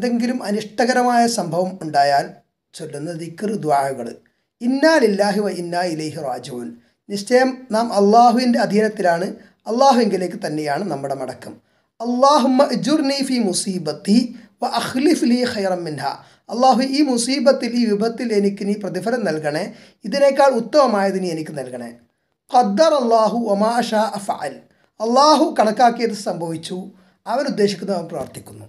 എന്തെങ്കിലും അനിഷ്ടകരമായ സംഭവം ഉണ്ടായാൽ ചൊല്ലുന്ന ദിക്കർ ദ്വാഹകൾ ഇന്നാ ലില്ലാഹി വ ഇന്നാ ഇലൈഹി റാജുവൻ നിശ്ചയം നാം അള്ളാഹുവിൻ്റെ അധീനത്തിലാണ് അള്ളാഹുവിങ്കിലേക്ക് തന്നെയാണ് നമ്മുടെ മടക്കം അള്ളാഹുമ്മ ജുർനി ഫി മുസീബത്തി വ അഖ്ലിഫ് ലി ഖൈറം മിൻഹ അള്ളാഹു ഈ മുസീബത്തിൽ ഈ വിപത്തിൽ എനിക്ക് നീ പ്രതിഫലം നൽകണേ ഇതിനേക്കാൾ ഉത്തമമായത് നീ എനിക്ക് നൽകണേ ഖദ്ദർ അള്ളാഹു ഒമാഷ അഫഅൽ അള്ളാഹു കണക്കാക്കിയത് സംഭവിച്ചു അവൻ ഉദ്ദേശിക്കുന്നവൻ പ്രാർത്ഥിക്കുന്നു